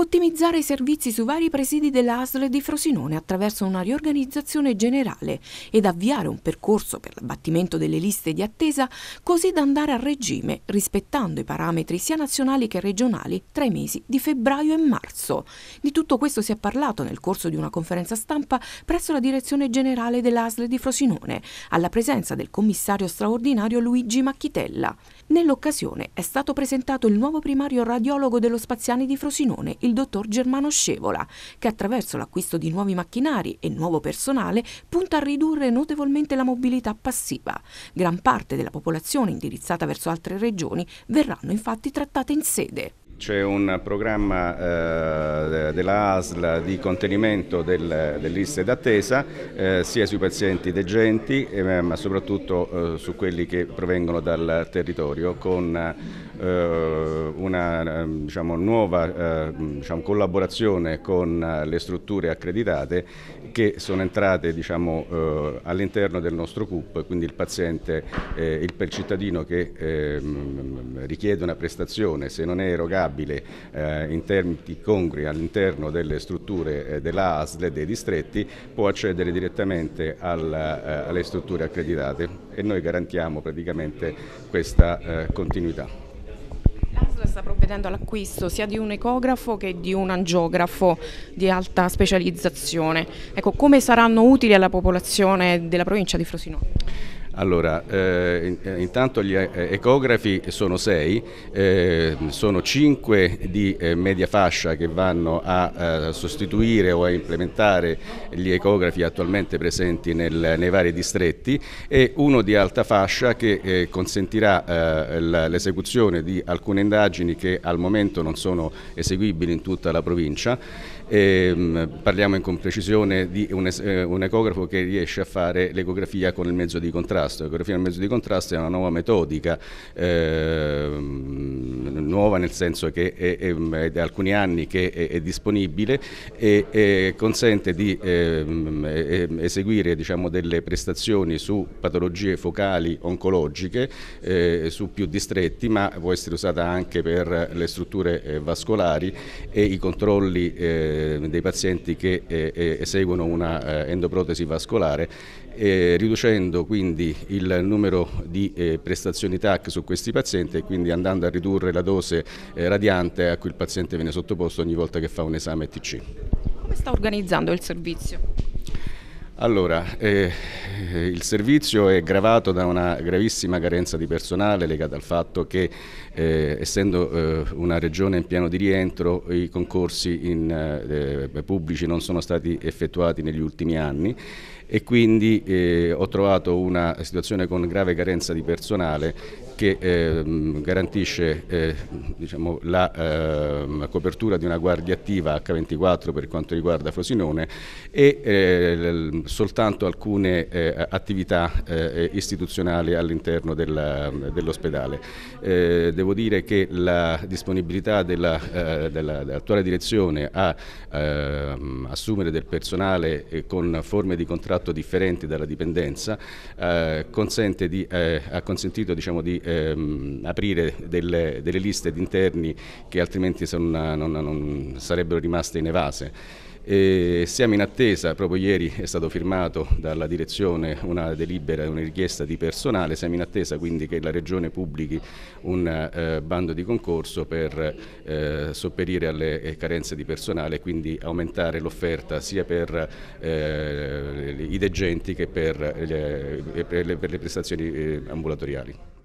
ottimizzare i servizi su vari presidi della di Frosinone attraverso una riorganizzazione generale ed avviare un percorso per l'abbattimento delle liste di attesa così da andare a regime rispettando i parametri sia nazionali che regionali tra i mesi di febbraio e marzo. Di tutto questo si è parlato nel corso di una conferenza stampa presso la direzione generale dell'ASL di Frosinone, alla presenza del commissario straordinario Luigi Macchitella. Nell'occasione è stato presentato il nuovo primario radiologo dello Spaziani di Frosinone, il il dottor Germano Scevola, che attraverso l'acquisto di nuovi macchinari e nuovo personale punta a ridurre notevolmente la mobilità passiva. Gran parte della popolazione indirizzata verso altre regioni verranno infatti trattate in sede. C'è un programma eh, della ASL di contenimento del, delle liste d'attesa eh, sia sui pazienti degenti eh, ma soprattutto eh, su quelli che provengono dal territorio con eh, una diciamo, nuova eh, diciamo, collaborazione con le strutture accreditate che sono entrate diciamo, all'interno del nostro CUP, quindi il paziente, il per cittadino che ehm, richiede una prestazione se non è erogata applicabile eh, in termini congrui all'interno delle strutture eh, della ASL e dei distretti può accedere direttamente al, eh, alle strutture accreditate e noi garantiamo praticamente questa eh, continuità L'ASL sta provvedendo all'acquisto sia di un ecografo che di un angiografo di alta specializzazione. Ecco, come saranno utili alla popolazione della provincia di Frosinone? Allora, eh, eh, intanto gli eh, ecografi sono sei, eh, sono cinque di eh, media fascia che vanno a, a, eh, sostituire o a implementare gli ecografi attualmente presenti nel, nei vari distretti e uno di alta fascia che consentirà l'esecuzione di alcune indagini che al momento non sono eseguibili in tutta la provincia. E, ehm, parliamo in precisione di un, un ecografo che riesce a fare l'ecografia con il mezzo di contrasto contrasto, l'ecografia nel mezzo di contrasto è una nuova metodica, eh, nuova nel senso che è, è, è, da alcuni anni che è, è disponibile e, e, consente di eh, eseguire diciamo, delle prestazioni su patologie focali oncologiche, eh, su più distretti, ma può essere usata anche per le strutture eh, vascolari e i controlli ehm, dei pazienti che eh, eh, eseguono una endoprotesi vascolare eh, riducendo quindi il numero di eh, prestazioni TAC su questi pazienti e quindi andando a ridurre la dose eh, radiante a cui il paziente viene sottoposto ogni volta che fa un esame TC. Come sta organizzando il servizio? Allora, eh, eh, il servizio è gravato da una gravissima carenza di personale legata al fatto che eh, essendo eh, una regione in piano di rientro i concorsi in, eh, eh, pubblici non sono stati effettuati negli ultimi anni e quindi ho trovato una situazione con grave carenza di personale che ehm, garantisce diciamo, la ehm, copertura di una guardia attiva H24 per quanto riguarda Frosinone e soltanto alcune eh, attività eh, istituzionali all'interno mm, dell'ospedale. Dell eh, devo dire che la disponibilità eh, dell'attuale direzione a ehm, assumere del personale eh, con forme di contratto differenti dalla dipendenza di, ha consentito diciamo, di ehm, aprire delle, delle liste di interni che altrimenti sono, non, non sarebbero rimaste in evase. E siamo in attesa, proprio ieri è stato firmato dalla direzione una delibera, e una richiesta di personale, siamo in attesa quindi che la Regione pubblichi un eh, bando di concorso per eh, sopperire alle eh, carenze di personale e quindi aumentare l'offerta sia per eh, i degenti che eh, per le, per le prestazioni eh, ambulatoriali.